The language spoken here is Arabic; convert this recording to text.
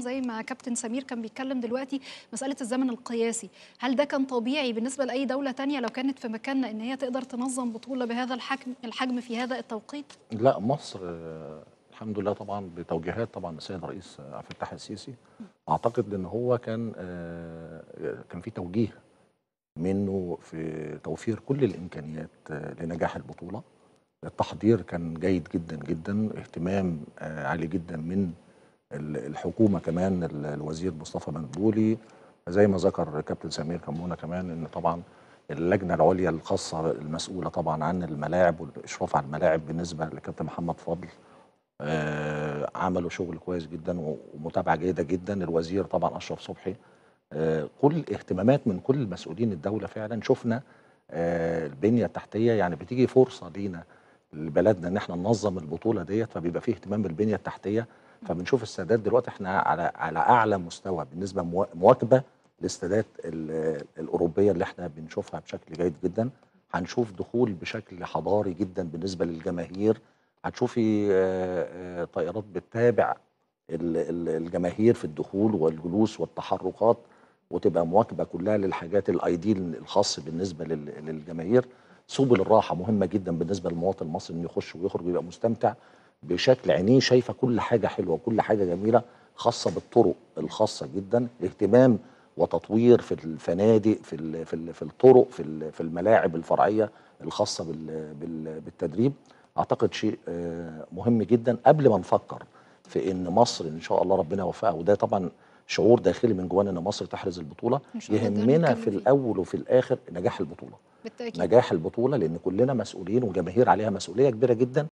خصوصا زي ما كابتن سمير كان بيتكلم دلوقتي مساله الزمن القياسي هل ده كان طبيعي بالنسبه لاي دوله تانية لو كانت في مكاننا ان هي تقدر تنظم بطوله بهذا الحجم الحجم في هذا التوقيت لا مصر الحمد لله طبعا بتوجيهات طبعا السيد الرئيس عبد الفتاح السيسي اعتقد ان هو كان آه، كان في توجيه منه في توفير كل الامكانيات آه، لنجاح البطوله التحضير كان جيد جدا جدا اهتمام آه، عالي جدا من الحكومه كمان الوزير مصطفى مدبولي زي ما ذكر كابتن سمير كمونه كمان ان طبعا اللجنه العليا الخاصه المسؤوله طبعا عن الملاعب والاشراف على الملاعب بالنسبه لكابتن محمد فضل آه، عملوا شغل كويس جدا ومتابعه جيده جدا الوزير طبعا اشرف صبحي آه، كل اهتمامات من كل مسؤولين الدوله فعلا شفنا آه، البنيه التحتيه يعني بتيجي فرصه لينا لبلدنا ان احنا ننظم البطوله ديت فبيبقى فيه اهتمام بالبنيه التحتيه فبنشوف السادات دلوقتي احنا على على اعلى مستوى بالنسبه مواكبه للسادات الاوروبيه اللي احنا بنشوفها بشكل جيد جدا هنشوف دخول بشكل حضاري جدا بالنسبه للجماهير هتشوفي آه، آه، طائرات بتتابع الجماهير في الدخول والجلوس والتحركات وتبقى مواكبه كلها للحاجات الاي دي الخاص بالنسبه للجماهير سبل الراحه مهمه جدا بالنسبه للمواطن المصري انه يخش ويخرج ويبقى مستمتع بشكل عينيه شايفه كل حاجه حلوه وكل حاجه جميله خاصه بالطرق الخاصه جدا اهتمام وتطوير في الفنادق في الـ في, الـ في الطرق في, في الملاعب الفرعيه الخاصه بالـ بالـ بالتدريب اعتقد شيء آه، مهم جدا قبل ما نفكر في ان مصر ان شاء الله ربنا يوفقها وده طبعا شعور داخلي من جوانا ان مصر تحرز البطوله يهمنا في الاول وفي الاخر نجاح البطوله بالتأكيد. نجاح البطوله لان كلنا مسؤولين وجماهير عليها مسؤوليه كبيره جدا